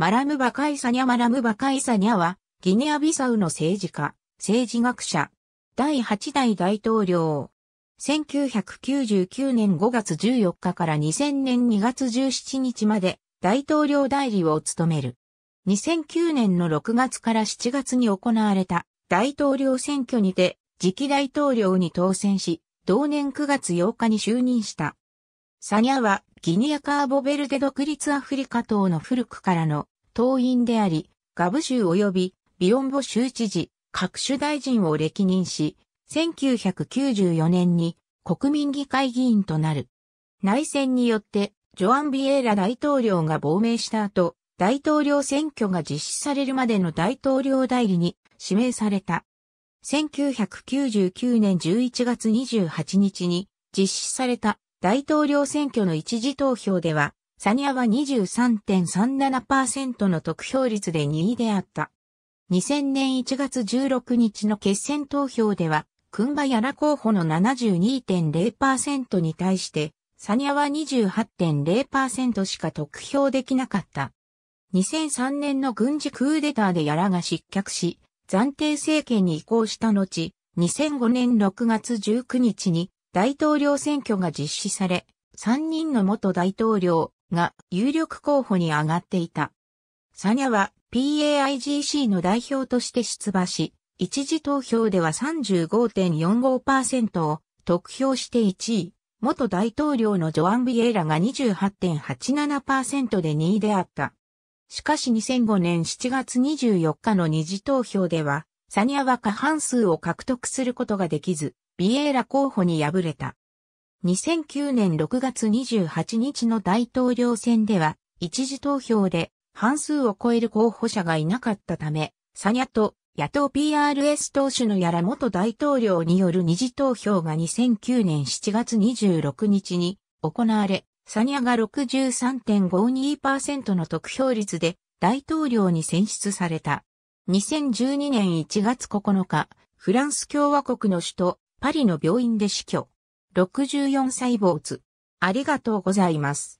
マラムバカイサニャマラムバカイサニャは、ギネアビサウの政治家、政治学者、第8代大統領。1999年5月14日から2000年2月17日まで大統領代理を務める。2009年の6月から7月に行われた大統領選挙にて次期大統領に当選し、同年9月8日に就任した。サニャはギニアカーボベルデ独立アフリカ党の古くからの党員であり、ガブ州及びビヨンボ州知事、各種大臣を歴任し、1994年に国民議会議員となる。内戦によってジョアン・ビエーラ大統領が亡命した後、大統領選挙が実施されるまでの大統領代理に指名された。1999年11月28日に実施された大統領選挙の一時投票では、サニアは23.37%の得票率で2位であった。2000年1月16日の決選投票では、クンバヤラ候補の72.0%に対して、サニアは28.0%しか得票できなかった。2003年の軍事クーデターでヤラが失脚し、暫定政権に移行した後、2005年6月19日に大統領選挙が実施され、3人の元大統領、が有力候補に上がっていた。サニャは PAIGC の代表として出馬し、一時投票では35.45%を得票して1位、元大統領のジョアン・ビエーラが28.87%で2位であった。しかし2005年7月24日の二次投票では、サニャは過半数を獲得することができず、ビエーラ候補に敗れた。2009年6月28日の大統領選では、一時投票で半数を超える候補者がいなかったため、サニャと野党 PRS 党首のやら元大統領による二次投票が2009年7月26日に行われ、サニャが63.52%の得票率で大統領に選出された。2012年1月9日、フランス共和国の首都パリの病院で死去。64歳坊主。ありがとうございます。